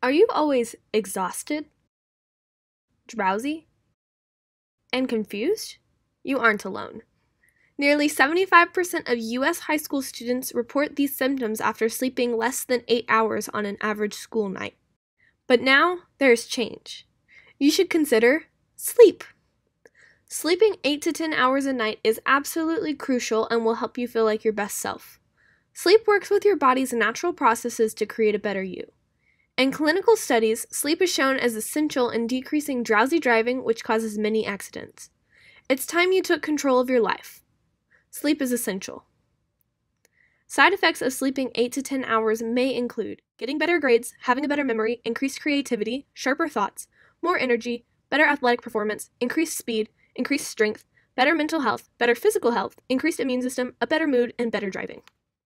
Are you always exhausted, drowsy, and confused? You aren't alone. Nearly 75% of U.S. high school students report these symptoms after sleeping less than eight hours on an average school night. But now there is change. You should consider sleep. Sleeping 8 to 10 hours a night is absolutely crucial and will help you feel like your best self. Sleep works with your body's natural processes to create a better you. In clinical studies, sleep is shown as essential in decreasing drowsy driving, which causes many accidents. It's time you took control of your life. Sleep is essential. Side effects of sleeping 8 to 10 hours may include getting better grades, having a better memory, increased creativity, sharper thoughts, more energy, better athletic performance, increased speed, increased strength, better mental health, better physical health, increased immune system, a better mood, and better driving.